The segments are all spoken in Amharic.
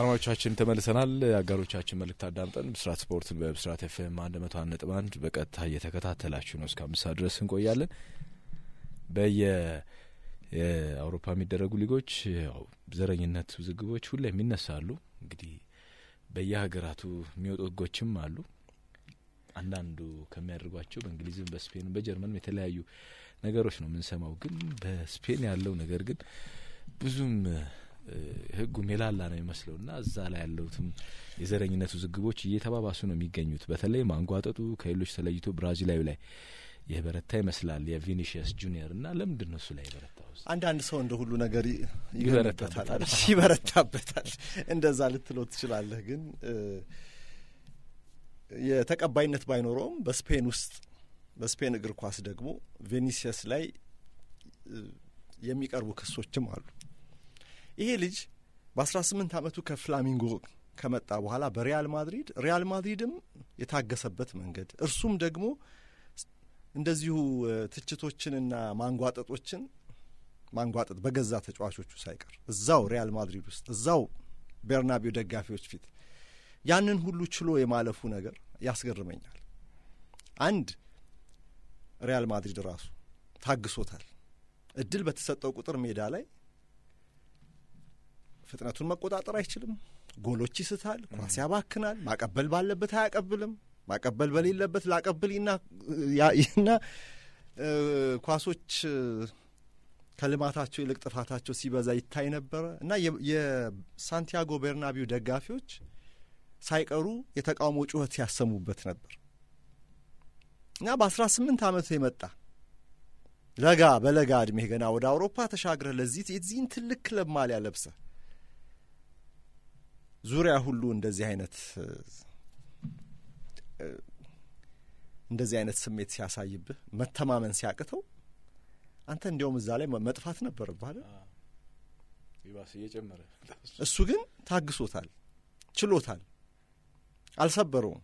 አርማዎቻችን ተመልሰናል። አጋሮቻችን መልእክት አዳምጠን ብስራት ስፖርትን በብስራት ኤፍኤም አንድ መቶ አንድ ነጥብ አንድ በቀጥታ እየተከታተላችሁ ነው። እስከ አምስት ድረስ እንቆያለን። በየ የአውሮፓ የሚደረጉ ሊጎች ዘረኝነት ውዝግቦች ሁሌም ይነሳሉ። እንግዲህ በየሀገራቱ የሚወጡ ህጎችም አሉ። አንዳንዱ ከሚያደርጓቸው በእንግሊዝም በስፔንም በጀርመንም የተለያዩ ነገሮች ነው የምንሰማው። ግን በስፔን ያለው ነገር ግን ብዙም ህጉ ሜላላ ነው የሚመስለው እና እዛ ላይ ያለውትም የዘረኝነት ውዝግቦች እየተባባሱ ነው የሚገኙት። በተለይ ማንጓጠጡ ከሌሎች ተለይቶ ብራዚላዊ ላይ የበረታ ይመስላል የቪኒሽየስ ጁኒየር እና ለምንድን ነው እሱ ላይ የበረታ ውስጥ አንዳንድ ሰው እንደ ሁሉ ነገር ይበረታበታል ይበረታበታል እንደዛ ልትሎ ትችላለህ። ግን የተቀባይነት ባይኖረውም በስፔን ውስጥ በስፔን እግር ኳስ ደግሞ ቬኒሲየስ ላይ የሚቀርቡ ክሶችም አሉ። ይሄ ልጅ በ18 ዓመቱ ከፍላሚንጎ ከመጣ በኋላ በሪያል ማድሪድ ሪያል ማድሪድም የታገሰበት መንገድ እርሱም ደግሞ እንደዚሁ ትችቶችንና ማንጓጠጦችን ማንጓጠጥ በገዛ ተጫዋቾቹ ሳይቀር እዛው ሪያል ማድሪድ ውስጥ እዛው ቤርናቢው ደጋፊዎች ፊት ያንን ሁሉ ችሎ የማለፉ ነገር ያስገርመኛል። አንድ ሪያል ማድሪድ ራሱ ታግሶታል። እድል በተሰጠው ቁጥር ሜዳ ላይ ፍጥነቱን መቆጣጠር አይችልም። ጎሎች ይስታል፣ ኳስ ያባክናል። ማቀበል ባለበት አያቀብልም። ማቀበል በሌለበት ላቀብል ይና ኳሶች ከልማታቸው ይልቅ ጥፋታቸው ሲበዛ ይታይ ነበረ እና የሳንቲያጎ ቤርናቢው ደጋፊዎች ሳይቀሩ የተቃውሞ ጩኸት ያሰሙበት ነበር እና በአስራ ስምንት ዓመቱ የመጣ ለጋ በለጋ እድሜ ገና ወደ አውሮፓ ተሻግረህ ለዚህ የዚህን ትልቅ ክለብ ማሊያ ለብሰህ ዙሪያ ሁሉ እንደዚህ አይነት እንደዚህ አይነት ስሜት ሲያሳይብህ መተማመን ሲያቅተው አንተ እንዲያውም እዛ ላይ መጥፋት ነበረብህ ይባስ እየጨመረ እሱ ግን ታግሶታል፣ ችሎታል፣ አልሰበረውም።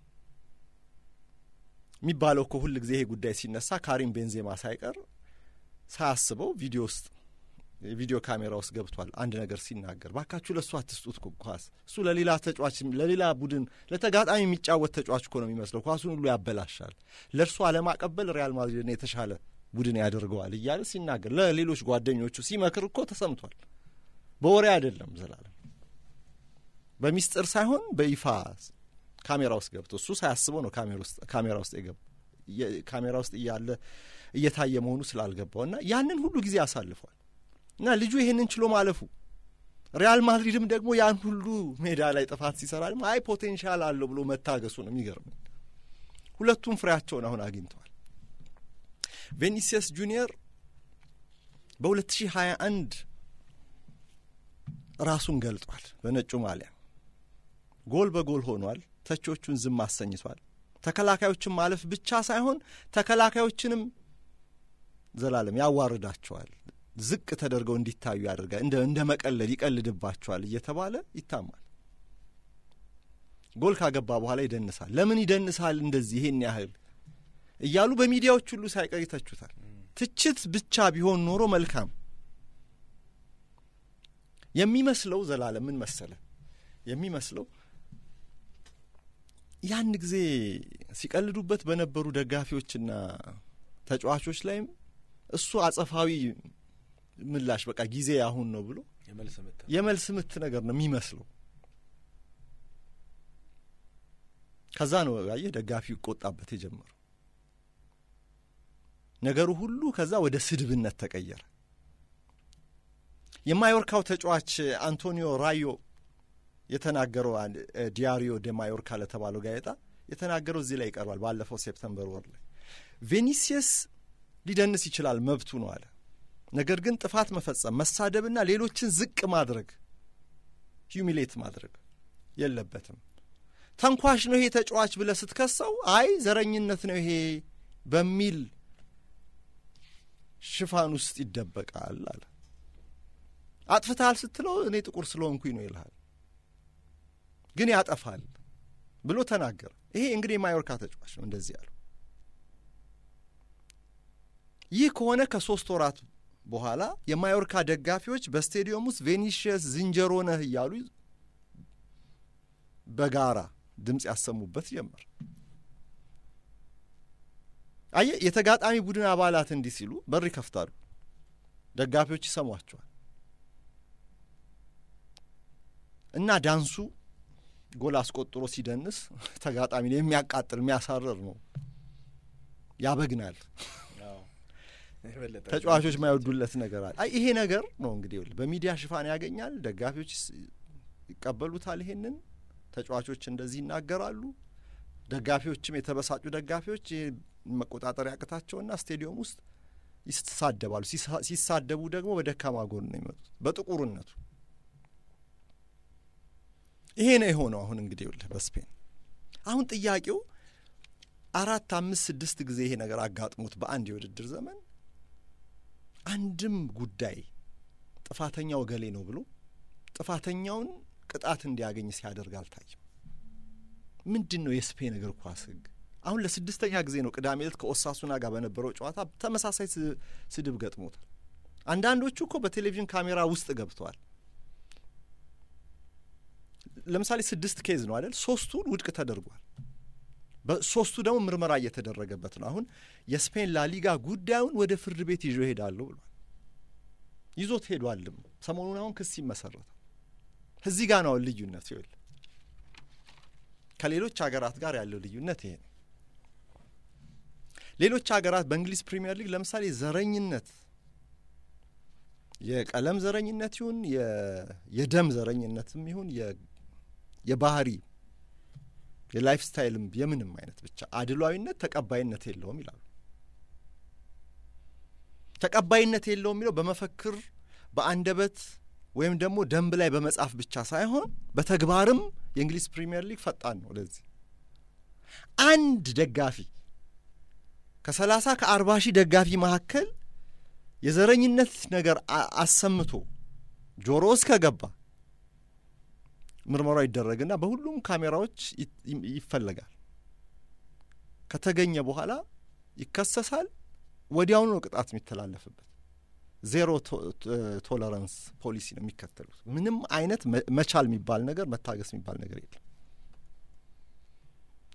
የሚባለው እኮ ሁል ጊዜ ይሄ ጉዳይ ሲነሳ ካሪም ቤንዜማ ሳይቀር ሳያስበው ቪዲዮ ውስጥ የቪዲዮ ካሜራ ውስጥ ገብቷል። አንድ ነገር ሲናገር ባካችሁ ለእሱ አትስጡት ኳስ። እሱ ለሌላ ተጫዋች፣ ለሌላ ቡድን፣ ለተጋጣሚ የሚጫወት ተጫዋች እኮ ነው የሚመስለው። ኳሱን ሁሉ ያበላሻል። ለእርሱ አለማቀበል ሪያል ማድሪድን የተሻለ ቡድን ያደርገዋል እያለ ሲናገር ለሌሎች ጓደኞቹ ሲመክር እኮ ተሰምቷል። በወሬ አይደለም። ዘላለም በሚስጥር ሳይሆን በይፋ ካሜራ ውስጥ ገብቶ እሱ ሳያስበው ነው ካሜራ ውስጥ የገባው ካሜራ ውስጥ እያለ እየታየ መሆኑ ስላልገባው እና ያንን ሁሉ ጊዜ አሳልፏል። እና ልጁ ይሄንን ችሎ ማለፉ ሪያል ማድሪድም ደግሞ ያን ሁሉ ሜዳ ላይ ጥፋት ሲሰራ ደግሞ አይ ፖቴንሻል አለው ብሎ መታገሱ ነው የሚገርመኝ። ሁለቱም ፍሬያቸውን አሁን አግኝተዋል። ቬኒሲየስ ጁኒየር በ2021 ራሱን ገልጧል። በነጩ ማሊያ ጎል በጎል ሆኗል። ተቾቹን ዝም አሰኝቷል። ተከላካዮችን ማለፍ ብቻ ሳይሆን ተከላካዮችንም ዘላለም ያዋርዳቸዋል። ዝቅ ተደርገው እንዲታዩ ያደርጋል። እንደ መቀለድ ይቀልድባቸዋል እየተባለ ይታማል። ጎል ካገባ በኋላ ይደንሳል። ለምን ይደንሳል እንደዚህ ይሄን ያህል እያሉ በሚዲያዎች ሁሉ ሳይቀር ይተቹታል። ትችት ብቻ ቢሆን ኖሮ መልካም የሚመስለው ዘላለም ምን መሰለ የሚመስለው ያን ጊዜ ሲቀልዱበት በነበሩ ደጋፊዎችና ተጫዋቾች ላይም እሱ አጸፋዊ ምላሽ በቃ ጊዜ አሁን ነው ብሎ የመልስ ምት ነገር ነው የሚመስለው። ከዛ ነው ያየ ደጋፊ ይቆጣበት የጀመረው ነገሩ ሁሉ ከዛ ወደ ስድብነት ተቀየረ። የማዮርካው ተጫዋች አንቶኒዮ ራዮ የተናገረው ዲያሪዮ ደ ማዮርካ ለተባለው ጋዜጣ የተናገረው እዚህ ላይ ይቀርባል። ባለፈው ሴፕተምበር ወር ላይ ቬኒሲየስ ሊደንስ ይችላል መብቱ ነው አለ። ነገር ግን ጥፋት መፈጸም መሳደብና ሌሎችን ዝቅ ማድረግ ሂሚሌት ማድረግ የለበትም። ተንኳሽ ነው ይሄ ተጫዋች ብለ ስትከሰው አይ ዘረኝነት ነው ይሄ በሚል ሽፋን ውስጥ ይደበቃል አለ። አጥፍታል ስትለው እኔ ጥቁር ስለሆንኩኝ ነው ይልሃል፣ ግን ያጠፋል ብሎ ተናገረ። ይሄ እንግዲህ የማዮርካ ተጫዋች ነው እንደዚህ ያለው። ይህ ከሆነ ከሶስት ወራት በኋላ የማዮርካ ደጋፊዎች በስቴዲየም ውስጥ ቬኒሽየስ ዝንጀሮ ነህ እያሉ በጋራ ድምፅ ያሰሙበት ጀመር። አየ የተጋጣሚ ቡድን አባላት እንዲህ ሲሉ በር ይከፍታሉ። ደጋፊዎች ይሰሟቸዋል እና ዳንሱ ጎል አስቆጥሮ ሲደንስ ተጋጣሚ የሚያቃጥል የሚያሳረር ነው፣ ያበግናል። ተጫዋቾች ማይወዱለት ነገር አለ። ይሄ ነገር ነው እንግዲህ በሚዲያ ሽፋን ያገኛል። ደጋፊዎች ይቀበሉታል። ይሄንን ተጫዋቾች እንደዚህ ይናገራሉ። ደጋፊዎችም የተበሳጩ ደጋፊዎች መቆጣጠር ያቅታቸውና ስቴዲየም ውስጥ ይሳደባሉ። ሲሳደቡ ደግሞ በደካማ ጎን ነው የሚመጡት፣ በጥቁርነቱ። ይሄ ነው የሆነው። አሁን እንግዲህ ይኸውልህ በስፔን አሁን ጥያቄው አራት፣ አምስት፣ ስድስት ጊዜ ይሄ ነገር አጋጥሞት በአንድ የውድድር ዘመን አንድም ጉዳይ ጥፋተኛው እገሌ ነው ብሎ ጥፋተኛውን ቅጣት እንዲያገኝ ሲያደርግ አልታይም። ምንድን ነው የስፔን እግር ኳስ ህግ? አሁን ለስድስተኛ ጊዜ ነው ቅዳሜ ዕለት ከኦሳሱና ጋር በነበረው ጨዋታ ተመሳሳይ ስድብ ገጥሞታል። አንዳንዶቹ እኮ በቴሌቪዥን ካሜራ ውስጥ ገብተዋል። ለምሳሌ ስድስት ኬዝ ነው አይደል? ሶስቱን ውድቅ ተደርጓል። በሶስቱ ደግሞ ምርመራ እየተደረገበት ነው። አሁን የስፔን ላሊጋ ጉዳዩን ወደ ፍርድ ቤት ይዞ ይሄዳለሁ ብሏል። ይዞት ሄዷልም። ሰሞኑን አሁን ክስ ይመሰረታል። እዚህ ጋር ነው ልዩነት ይል ከሌሎች ሀገራት ጋር ያለው ልዩነት ይሄ ነው። ሌሎች ሀገራት በእንግሊዝ ፕሪምየር ሊግ ለምሳሌ ዘረኝነት የቀለም ዘረኝነት ይሁን የደም ዘረኝነትም ይሁን የባህሪ የላይፍ ስታይልም የምንም አይነት ብቻ አድሏዊነት ተቀባይነት የለውም ይላሉ። ተቀባይነት የለውም የሚለው በመፈክር በአንደበት ወይም ደግሞ ደንብ ላይ በመጻፍ ብቻ ሳይሆን በተግባርም የእንግሊዝ ፕሪምየር ሊግ ፈጣን ነው። ለዚህ አንድ ደጋፊ ከሰላሳ ከአርባ ሺህ ደጋፊ መካከል የዘረኝነት ነገር አሰምቶ ጆሮ እስከ ገባ ምርመራው ይደረግና በሁሉም ካሜራዎች ይፈለጋል። ከተገኘ በኋላ ይከሰሳል። ወዲያውኑ ነው ቅጣት የሚተላለፍበት። ዜሮ ቶለረንስ ፖሊሲ ነው የሚከተሉት። ምንም አይነት መቻል የሚባል ነገር መታገስ የሚባል ነገር የለም።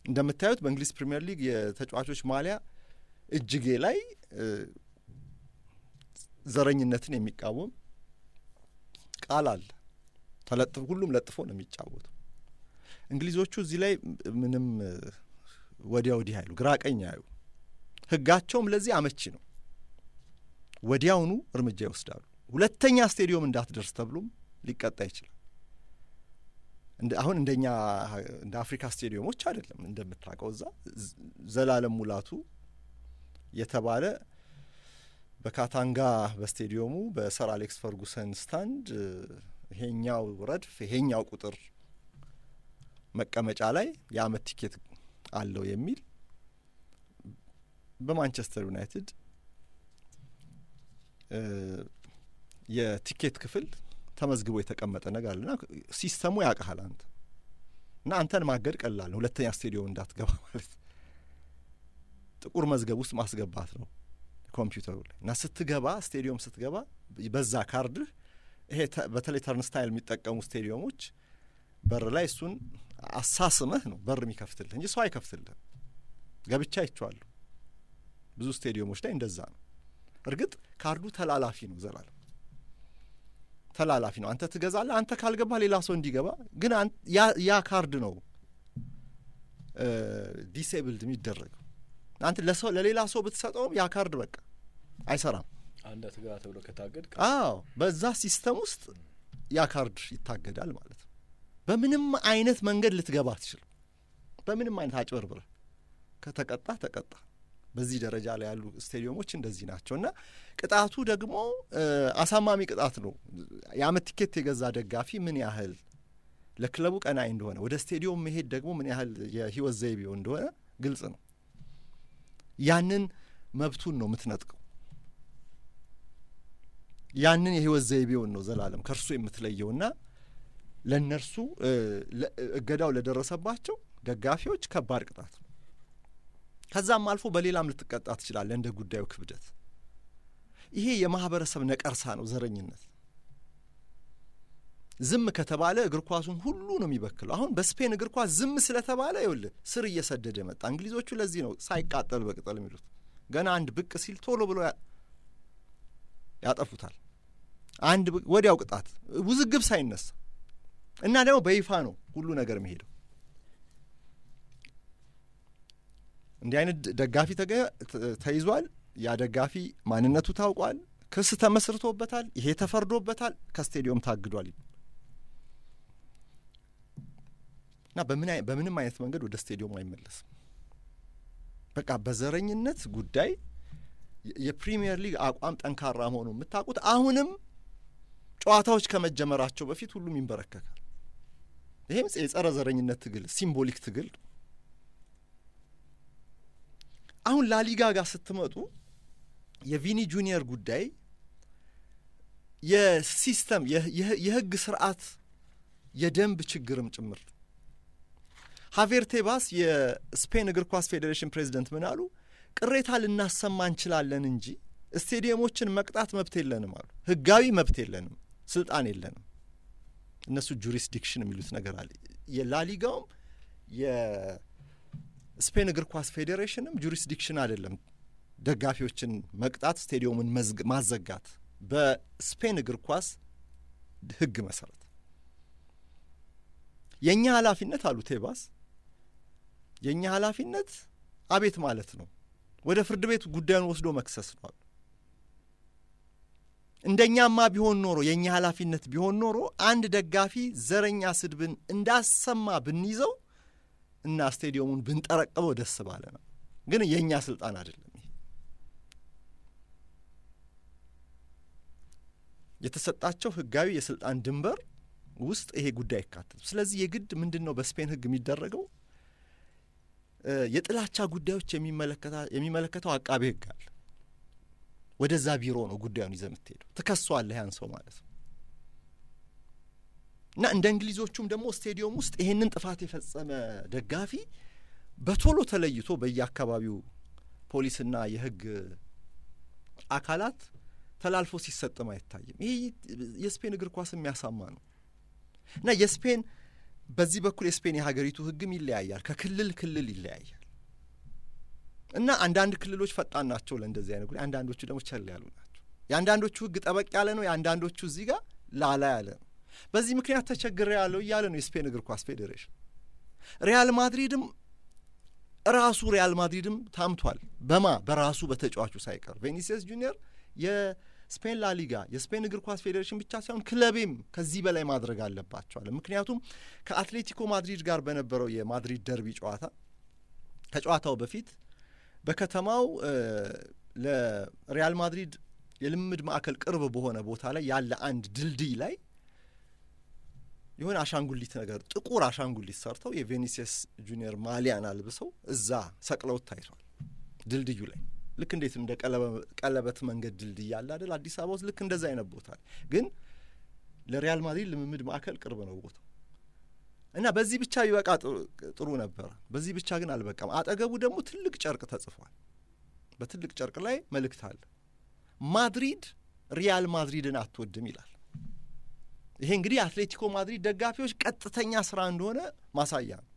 እንደምታዩት በእንግሊዝ ፕሪምየር ሊግ የተጫዋቾች ማሊያ እጅጌ ላይ ዘረኝነትን የሚቃወም ቃል አለ። ተለጥፎ ሁሉም ለጥፎ ነው የሚጫወቱ። እንግሊዞቹ እዚህ ላይ ምንም ወዲያ ወዲህ አይሉ፣ ግራ ቀኝ ህጋቸውም ለዚህ አመቺ ነው። ወዲያውኑ እርምጃ ይወስዳሉ። ሁለተኛ ስቴዲየም እንዳትደርስ ተብሎም ሊቀጣ ይችላል። አሁን እንደኛ እንደ አፍሪካ ስቴዲየሞች አይደለም። እንደምታውቀው እዛ ዘላለም ሙላቱ የተባለ በካታንጋ በስቴዲየሙ በሰር አሌክስ ፈርጉሰን ስታንድ ይሄኛው ረድፍ ይሄኛው ቁጥር መቀመጫ ላይ የአመት ቲኬት አለው የሚል በማንቸስተር ዩናይትድ የቲኬት ክፍል ተመዝግቦ የተቀመጠ ነገር አለና ሲስተሙ ያውቀሃል አንተ እና አንተን ማገድ ቀላል ነው። ሁለተኛ ስቴዲዮ እንዳትገባ ማለት ጥቁር መዝገብ ውስጥ ማስገባት ነው ኮምፒውተሩ ላይ እና ስትገባ ስቴዲዮም ስትገባ በዛ ካርድህ ይሄ በተለይ ተርንስታይል የሚጠቀሙ ስቴዲየሞች በር ላይ እሱን አሳስመህ ነው በር የሚከፍትልህ እንጂ ሰው አይከፍትልህም። ገብቻ አይቼዋለሁ። ብዙ ስቴዲየሞች ላይ እንደዛ ነው። እርግጥ ካርዱ ተላላፊ ነው፣ ዘላለም ተላላፊ ነው። አንተ ትገዛለህ። አንተ ካልገባ ሌላ ሰው እንዲገባ ግን ያ ካርድ ነው ዲሴብልድ የሚደረገው። አንተ ለሰው ለሌላ ሰው ብትሰጠውም ያ ካርድ በቃ አይሰራም። እንዳትገባ ተብሎ ከታገድ አዎ፣ በዛ ሲስተም ውስጥ ያ ካርድ ይታገዳል ማለት ነው። በምንም አይነት መንገድ ልትገባ አትችልም። በምንም አይነት አጭበርብረህ ከተቀጣ ተቀጣ። በዚህ ደረጃ ላይ ያሉ ስቴዲየሞች እንደዚህ ናቸው እና ቅጣቱ ደግሞ አሳማሚ ቅጣት ነው። የአመት ቲኬት የገዛ ደጋፊ ምን ያህል ለክለቡ ቀናይ እንደሆነ፣ ወደ ስቴዲየም መሄድ ደግሞ ምን ያህል የህይወት ዘይቤው እንደሆነ ግልጽ ነው። ያንን መብቱን ነው የምትነጥቀው። ያንን የህይወት ዘይቤውን ነው ዘላለም ከእርሱ የምትለየውና ለእነርሱ እገዳው ለደረሰባቸው ደጋፊዎች ከባድ ቅጣት ነው። ከዛም አልፎ በሌላም ልትቀጣ ትችላለ እንደ ጉዳዩ ክብደት። ይሄ የማህበረሰብ ነቀርሳ ነው ዘረኝነት። ዝም ከተባለ እግር ኳሱን ሁሉ ነው የሚበክለው። አሁን በስፔን እግር ኳስ ዝም ስለተባለ ይውል ስር እየሰደደ መጣ። እንግሊዞቹ ለዚህ ነው ሳይቃጠል በቅጠል የሚሉት። ገና አንድ ብቅ ሲል ቶሎ ብሎ ያጠፉታል። አንድ ወዲያው ቅጣት ውዝግብ ሳይነሳ እና ደግሞ በይፋ ነው ሁሉ ነገር መሄደው። እንዲህ አይነት ደጋፊ ተይዟል። ያ ደጋፊ ማንነቱ ታውቋል። ክስ ተመስርቶበታል። ይሄ ተፈርዶበታል። ከስቴዲየም ታግዷል እና በምንም አይነት መንገድ ወደ ስቴዲየሙ አይመለስም። በቃ በዘረኝነት ጉዳይ የፕሪሚየር ሊግ አቋም ጠንካራ መሆኑ የምታውቁት አሁንም ጨዋታዎች ከመጀመራቸው በፊት ሁሉም ይንበረከካል። ይህም የጸረ ዘረኝነት ትግል ሲምቦሊክ ትግል። አሁን ላሊጋ ጋር ስትመጡ የቪኒ ጁኒየር ጉዳይ የሲስተም የህግ ስርዓት የደንብ ችግርም ጭምር ነው። ሀቬር ቴባስ የስፔን እግር ኳስ ፌዴሬሽን ፕሬዚደንት ምን አሉ? ቅሬታ ልናሰማ እንችላለን እንጂ ስቴዲየሞችን መቅጣት መብት የለንም አሉ። ህጋዊ መብት የለንም። ስልጣን የለንም። እነሱ ጁሪስዲክሽን የሚሉት ነገር አለ። የላሊጋውም የስፔን እግር ኳስ ፌዴሬሽንም ጁሪስዲክሽን አይደለም ደጋፊዎችን መቅጣት፣ ስቴዲየሙን ማዘጋት በስፔን እግር ኳስ ህግ መሰረት የእኛ ኃላፊነት አሉ ቴባስ፣ የእኛ ኃላፊነት አቤት ማለት ነው፣ ወደ ፍርድ ቤት ጉዳዩን ወስዶ መክሰስ ነው አሉ። እንደኛማ ቢሆን ኖሮ የእኛ ኃላፊነት ቢሆን ኖሮ አንድ ደጋፊ ዘረኛ ስድብን እንዳሰማ ብንይዘው እና ስቴዲየሙን ብንጠረቅበው ደስ ባለ ነው። ግን የእኛ ስልጣን አይደለም። ይሄ የተሰጣቸው ህጋዊ የስልጣን ድንበር ውስጥ ይሄ ጉዳይ ይካተት። ስለዚህ የግድ ምንድን ነው በስፔን ህግ የሚደረገው የጥላቻ ጉዳዮች የሚመለከተው አቃቤ ህግ አለ። ወደዛ ቢሮ ነው ጉዳዩን ይዘ የምትሄደው። ትከሷለህ ያን ሰው ማለት ነው። እና እንደ እንግሊዞቹም ደግሞ ስቴዲየም ውስጥ ይሄንን ጥፋት የፈጸመ ደጋፊ በቶሎ ተለይቶ በየአካባቢው ፖሊስና የህግ አካላት ተላልፎ ሲሰጥም አይታይም። ይሄ የስፔን እግር ኳስ የሚያሳማ ነው እና የስፔን በዚህ በኩል የስፔን የሀገሪቱ ህግም ይለያያል፣ ከክልል ክልል ይለያያል። እና አንዳንድ ክልሎች ፈጣን ናቸው ለእንደዚህ አይነት ጉዳይ፣ አንዳንዶቹ ደግሞ ቸል ያሉ ናቸው። የአንዳንዶቹ ህግ ጠበቅ ያለ ነው፣ የአንዳንዶቹ እዚህ ጋር ላላ ያለ ነው። በዚህ ምክንያት ተቸግሬ ያለው እያለ ነው የስፔን እግር ኳስ ፌዴሬሽን። ሪያል ማድሪድም ራሱ ሪያል ማድሪድም ታምቷል። በማ በራሱ በተጫዋቹ ሳይቀር ቬኒሲየስ ጁኒየር የስፔን ላሊጋ የስፔን እግር ኳስ ፌዴሬሽን ብቻ ሳይሆን ክለቤም ከዚህ በላይ ማድረግ አለባቸዋል። ምክንያቱም ከአትሌቲኮ ማድሪድ ጋር በነበረው የማድሪድ ደርቢ ጨዋታ ከጨዋታው በፊት በከተማው ለሪያል ማድሪድ የልምድ ማዕከል ቅርብ በሆነ ቦታ ላይ ያለ አንድ ድልድይ ላይ የሆነ አሻንጉሊት ነገር ጥቁር አሻንጉሊት ሰርተው የቬኒሲየስ ጁኒየር ማሊያን አልብሰው እዛ ሰቅለው ታይቷል። ድልድዩ ላይ ልክ እንዴት እንደ ቀለበት መንገድ ድልድይ ያለ አይደል? አዲስ አበባ ውስጥ ልክ እንደዛ አይነት ቦታ ግን ለሪያል ማድሪድ ልምምድ ማዕከል ቅርብ ነው ቦታው። እና በዚህ ብቻ ቢበቃ ጥሩ ነበር። በዚህ ብቻ ግን አልበቃም። አጠገቡ ደግሞ ትልቅ ጨርቅ ተጽፏል። በትልቅ ጨርቅ ላይ መልእክት አለ። ማድሪድ ሪያል ማድሪድን አትወድም ይላል። ይሄ እንግዲህ አትሌቲኮ ማድሪድ ደጋፊዎች ቀጥተኛ ስራ እንደሆነ ማሳያ ነው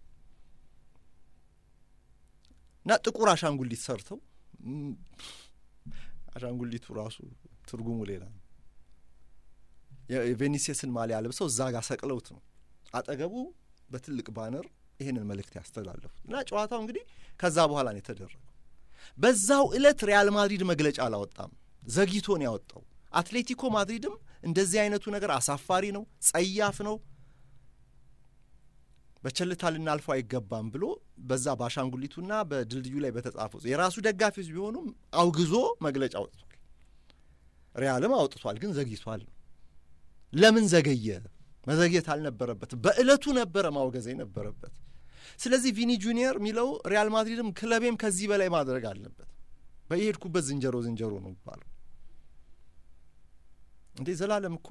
እና ጥቁር አሻንጉሊት ሰርተው አሻንጉሊቱ ራሱ ትርጉሙ ሌላ ነው። የቬኒሴስን ማሊያ ለብሰው እዛ ጋር ሰቅለውት ነው አጠገቡ በትልቅ ባነር ይህንን መልእክት ያስተላለፉት እና ጨዋታው እንግዲህ ከዛ በኋላ ነው የተደረገው። በዛው ዕለት ሪያል ማድሪድ መግለጫ አላወጣም፣ ዘግይቶ ነው ያወጣው። አትሌቲኮ ማድሪድም እንደዚህ አይነቱ ነገር አሳፋሪ ነው፣ ጸያፍ ነው፣ በቸልታ ልናልፈው አይገባም ብሎ በዛ በአሻንጉሊቱና በድልድዩ ላይ በተጻፈው የራሱ ደጋፊዎች ቢሆኑም አውግዞ መግለጫ አውጥቷል። ሪያልም አውጥቷል፣ ግን ዘግይቷል። ለምን ዘገየ? መዘግየት አልነበረበትም። በእለቱ ነበረ ማውገዝ የነበረበት። ስለዚህ ቪኒ ጁኒየር የሚለው ሪያል ማድሪድም ክለቤም ከዚህ በላይ ማድረግ አለበት። በየሄድኩበት ዝንጀሮ ዝንጀሮ ነው ይባለው እንዴ ዘላለም እኮ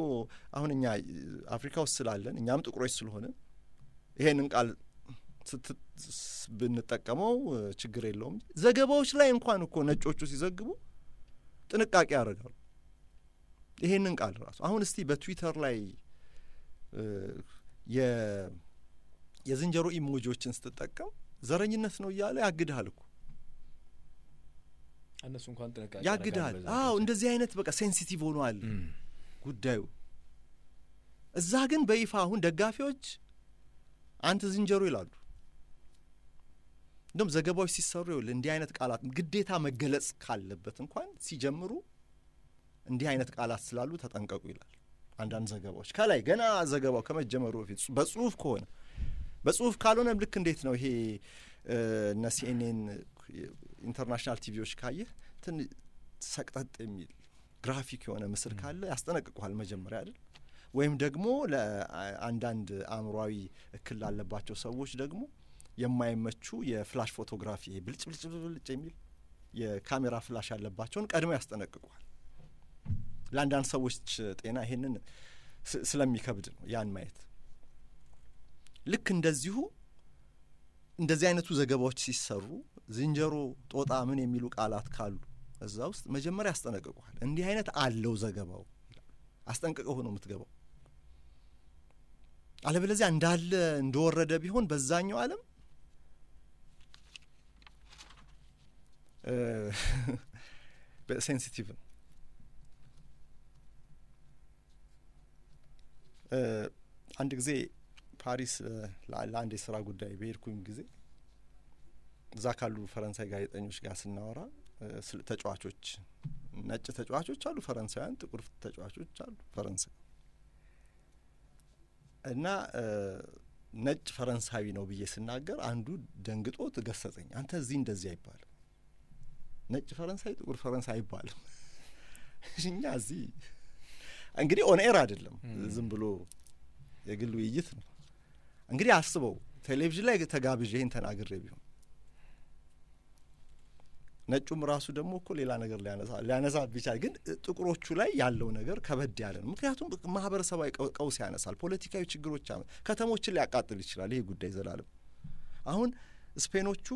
አሁን እኛ አፍሪካ ውስጥ ስላለን እኛም ጥቁሮች ስለሆነ ይሄንን ቃል ብንጠቀመው ችግር የለውም። ዘገባዎች ላይ እንኳን እኮ ነጮቹ ሲዘግቡ ጥንቃቄ ያደርጋሉ። ይሄንን ቃል ራሱ አሁን እስቲ በትዊተር ላይ የዝንጀሮ ኢሞጂዎችን ስትጠቀም ዘረኝነት ነው እያለ ያግድሃል እኮ እነሱ እንኳን ጥንቃቄ ያግድሃል። አዎ እንደዚህ አይነት በቃ ሴንሲቲቭ ሆኗል ጉዳዩ። እዛ ግን በይፋ አሁን ደጋፊዎች አንተ ዝንጀሮ ይላሉ። እንደም ዘገባዎች ሲሰሩ ይኸውልህ እንዲህ አይነት ቃላት ግዴታ መገለጽ ካለበት እንኳን ሲጀምሩ እንዲህ አይነት ቃላት ስላሉ ተጠንቀቁ ይላል። አንዳንድ ዘገባዎች ከላይ ገና ዘገባው ከመጀመሩ በፊት በጽሁፍ ከሆነ በጽሁፍ ካልሆነ ልክ እንዴት ነው ይሄ እነ ሲኤንኤን ኢንተርናሽናል ቲቪዎች ካየህ ትን ሰቅጠጥ የሚል ግራፊክ የሆነ ምስል ካለ ያስጠነቅቀዋል መጀመሪያ አይደል? ወይም ደግሞ ለአንዳንድ አእምሯዊ እክል ላለባቸው ሰዎች ደግሞ የማይመቹ የፍላሽ ፎቶግራፊ ብልጭ ብልጭ ብልጭ የሚል የካሜራ ፍላሽ ያለባቸውን ቀድሞ ያስጠነቅቋል። ለአንዳንድ ሰዎች ጤና ይሄንን ስለሚከብድ ነው ያን ማየት። ልክ እንደዚሁ እንደዚህ አይነቱ ዘገባዎች ሲሰሩ ዝንጀሮ፣ ጦጣ ምን የሚሉ ቃላት ካሉ እዛ ውስጥ መጀመሪያ ያስጠነቅቁሃል። እንዲህ አይነት አለው ዘገባው አስጠንቅቀው ነው የምትገባው። አለበለዚያ እንዳለ እንደወረደ ቢሆን በዛኛው አለም ሴንሲቲቭ ነው። አንድ ጊዜ ፓሪስ ለአንድ የስራ ጉዳይ በሄድኩኝ ጊዜ እዛ ካሉ ፈረንሳይ ጋዜጠኞች ጋር ስናወራ ተጫዋቾች ነጭ ተጫዋቾች አሉ ፈረንሳውያን፣ ጥቁር ተጫዋቾች አሉ ፈረንሳይ እና ነጭ ፈረንሳዊ ነው ብዬ ስናገር አንዱ ደንግጦ ትገሰጸኝ። አንተ እዚህ እንደዚህ አይባልም፣ ነጭ ፈረንሳይ ጥቁር ፈረንሳይ አይባልም። እኛ እዚህ እንግዲህ ኦንኤር አይደለም፣ ዝም ብሎ የግል ውይይት ነው። እንግዲህ አስበው ቴሌቪዥን ላይ ተጋብዤ ይህን ተናግሬ ቢሆን ነጩም ራሱ ደግሞ እኮ ሌላ ነገር ሊያነሳ ቢቻል፣ ግን ጥቁሮቹ ላይ ያለው ነገር ከበድ ያለ ነው። ምክንያቱም ማህበረሰባዊ ቀውስ ያነሳል፣ ፖለቲካዊ ችግሮች፣ ከተሞችን ሊያቃጥል ይችላል። ይህ ጉዳይ ዘላለም አሁን ስፔኖቹ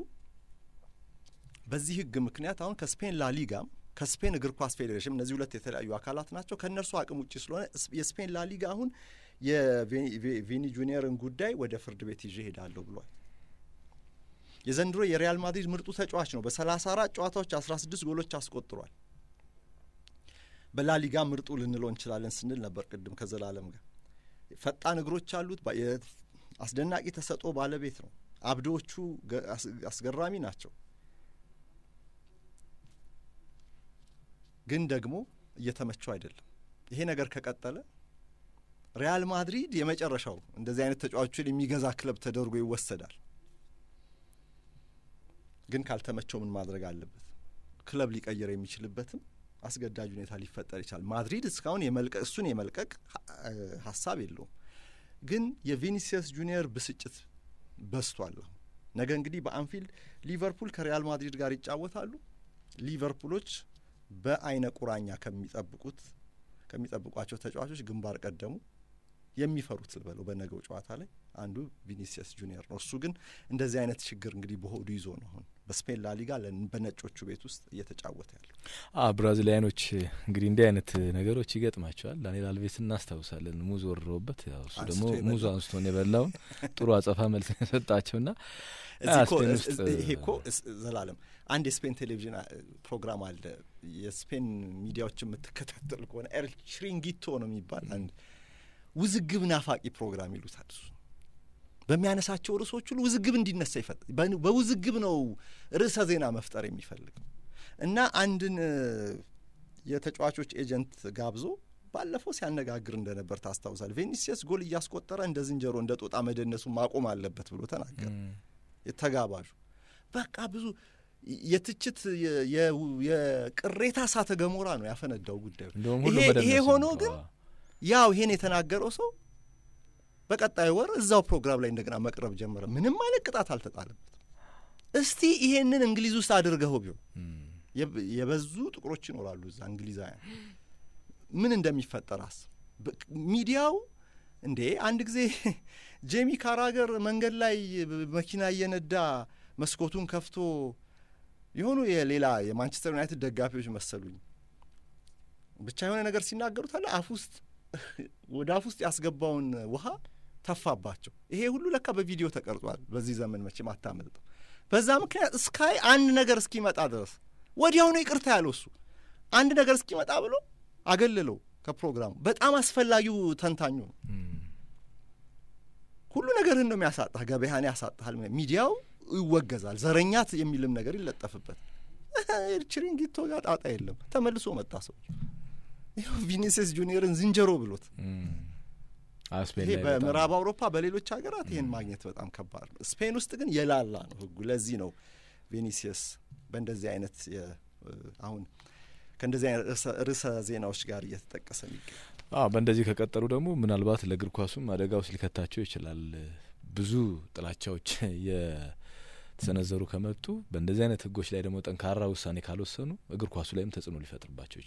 በዚህ ህግ ምክንያት አሁን ከስፔን ላሊጋም ከስፔን እግር ኳስ ፌዴሬሽን እነዚህ ሁለት የተለያዩ አካላት ናቸው። ከእነርሱ አቅም ውጭ ስለሆነ የስፔን ላሊጋ አሁን የቪኒ ጁኒየርን ጉዳይ ወደ ፍርድ ቤት ይዤ ሄዳለሁ ብሏል። የዘንድሮ የሪያል ማድሪድ ምርጡ ተጫዋች ነው። በሰላሳ አራት ጨዋታዎች አስራ ስድስት ጎሎች አስቆጥሯል። በላሊጋ ምርጡ ልንለው እንችላለን ስንል ነበር ቅድም ከዘላለም ጋር ፈጣን እግሮች አሉት። አስደናቂ ተሰጥኦ ባለቤት ነው። አብዶዎቹ አስገራሚ ናቸው። ግን ደግሞ እየተመቸው አይደለም። ይሄ ነገር ከቀጠለ ሪያል ማድሪድ የመጨረሻው እንደዚህ አይነት ተጫዋቾችን የሚገዛ ክለብ ተደርጎ ይወሰዳል። ግን ካልተመቸው ምን ማድረግ አለበት? ክለብ ሊቀይር የሚችልበትም አስገዳጅ ሁኔታ ሊፈጠር ይችላል። ማድሪድ እስካሁን የመልቀቅ እሱን የመልቀቅ ሀሳብ የለውም። ግን የቪኒሲየስ ጁኒየር ብስጭት በስቷል። ነገ እንግዲህ በአንፊልድ ሊቨርፑል ከሪያል ማድሪድ ጋር ይጫወታሉ። ሊቨርፑሎች በአይነ ቁራኛ ከሚጠብቁት ከሚጠብቋቸው ተጫዋቾች ግንባር ቀደሙ የሚፈሩት ልበለው በነገው ጨዋታ ላይ አንዱ ቪኒሲየስ ጁኒየር ነው። እሱ ግን እንደዚህ አይነት ችግር እንግዲህ በሆዱ ይዞ ነው አሁን በስፔን ላሊጋ በነጮቹ ቤት ውስጥ እየተጫወተ ያለው ብራዚሊያኖች እንግዲህ እንዲህ አይነት ነገሮች ይገጥማቸዋል። ዳንኤል አልቬስ እናስታውሳለን። ሙዝ ወርሮበት እሱ ደግሞ ሙዙ አንስቶን የበላውን ጥሩ አጸፋ መልስ የሰጣቸውና ይሄ እኮ ዘላለም አንድ የስፔን ቴሌቪዥን ፕሮግራም አለ። የስፔን ሚዲያዎች የምትከታተሉ ከሆነ ኤል ቺሪንጊቶ ነው የሚባል አንድ ውዝግብ ናፋቂ ፕሮግራም ይሉታል እሱ በሚያነሳቸው ርዕሶች ሁሉ ውዝግብ እንዲነሳ ይፈጥ በውዝግብ ነው ርዕሰ ዜና መፍጠር የሚፈልግ እና አንድን የተጫዋቾች ኤጀንት ጋብዞ ባለፈው ሲያነጋግር እንደነበር ታስታውሳል። ቬኒሲየስ ጎል እያስቆጠረ እንደ ዝንጀሮ እንደ ጦጣ መደነሱ ማቆም አለበት ብሎ ተናገረ። የተጋባዡ በቃ ብዙ የትችት የቅሬታ እሳተ ገሞራ ነው ያፈነዳው ጉዳዩ። ይሄ ሆኖ ግን ያው ይሄን የተናገረው ሰው በቀጣይ ወር እዛው ፕሮግራም ላይ እንደገና መቅረብ ጀመረ። ምንም አይነት ቅጣት አልተጣለበት። እስቲ ይሄንን እንግሊዝ ውስጥ አድርገው ቢሆን የበዙ ጥቁሮች ይኖራሉ እዛ እንግሊዛውያን ምን እንደሚፈጠር አስብ። ሚዲያው እንዴ አንድ ጊዜ ጄሚ ካራገር መንገድ ላይ መኪና እየነዳ መስኮቱን ከፍቶ የሆኑ የሌላ የማንቸስተር ዩናይትድ ደጋፊዎች መሰሉኝ ብቻ የሆነ ነገር ሲናገሩታል አፍ ውስጥ ወደ አፍ ውስጥ ያስገባውን ውሃ ተፋባቸው። ይሄ ሁሉ ለካ በቪዲዮ ተቀርጿል። በዚህ ዘመን መቼም አታመልጠው። በዛ ምክንያት እስካይ አንድ ነገር እስኪመጣ ድረስ ወዲያው ነው ይቅርታ ያለው እሱ አንድ ነገር እስኪመጣ ብሎ አገልለው ከፕሮግራሙ። በጣም አስፈላጊው ተንታኙ ነው። ሁሉ ነገርህን ነው የሚያሳጣህ፣ ገበያን ያሳጣሃል። ሚዲያው ይወገዛል፣ ዘረኛት የሚልም ነገር ይለጠፍበት። ችሪንጊቶ ጋር ጣጣ የለም። ተመልሶ መጣ ሰው ቪኒሲየስ ጁኒየርን ዝንጀሮ ብሎት ይሄ በምዕራብ አውሮፓ በሌሎች ሀገራት ይህን ማግኘት በጣም ከባድ ነው። ስፔን ውስጥ ግን የላላ ነው ህጉ። ለዚህ ነው ቬኒሲየስ በእንደዚህ አይነት አሁን ከእንደዚህ አይነት ርዕሰ ዜናዎች ጋር እየተጠቀሰ የሚገኝ በእንደዚህ ከቀጠሉ ደግሞ ምናልባት ለእግር ኳሱም አደጋ ውስጥ ሊከታቸው ይችላል። ብዙ ጥላቻዎች የተሰነዘሩ ከመጡ በእንደዚህ አይነት ህጎች ላይ ደግሞ ጠንካራ ውሳኔ ካልወሰኑ እግር ኳሱ ላይም ተጽዕኖ ሊፈጥርባቸው